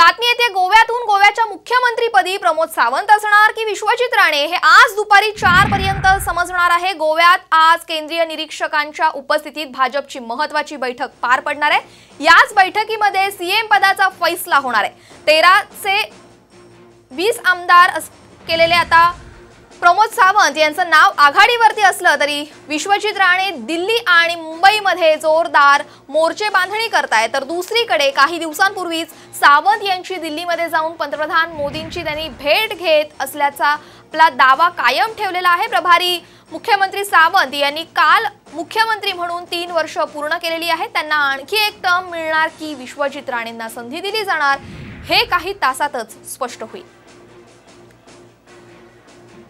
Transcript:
बातमी येते गोव्यातून गोव्याच्या मुख्यमंत्रीपदी प्रमोद सावंत असणार की विश्वजित राणे हे आज दुपारी चार पर्यंत समजणार आहे गोव्यात आज केंद्रीय निरीक्षकांच्या उपस्थितीत भाजपची महत्वाची बैठक पार पडणार आहे याच बैठकीमध्ये सीएम पदाचा फैसला होणार आहे तेराचे वीस आमदार केलेले आता प्रमोद सावंत यांचं नाव आघाडीवरती असलं तरी विश्वजित राणे दिल्ली आणि मुंबईमध्ये जोरदार मोर्चे बांधणी करताय तर दुसरीकडे काही दिवसांपूर्वीच सावंत यांची दिल्लीमध्ये जाऊन पंतप्रधान मोदींची त्यांनी भेट घेत असल्याचा आपला दावा कायम ठेवलेला आहे प्रभारी मुख्यमंत्री सावंत यांनी काल मुख्यमंत्री म्हणून तीन वर्ष पूर्ण केलेली आहे त्यांना आणखी एक टर्म मिळणार की विश्वजित राणेंना संधी दिली जाणार हे काही तासातच स्पष्ट होईल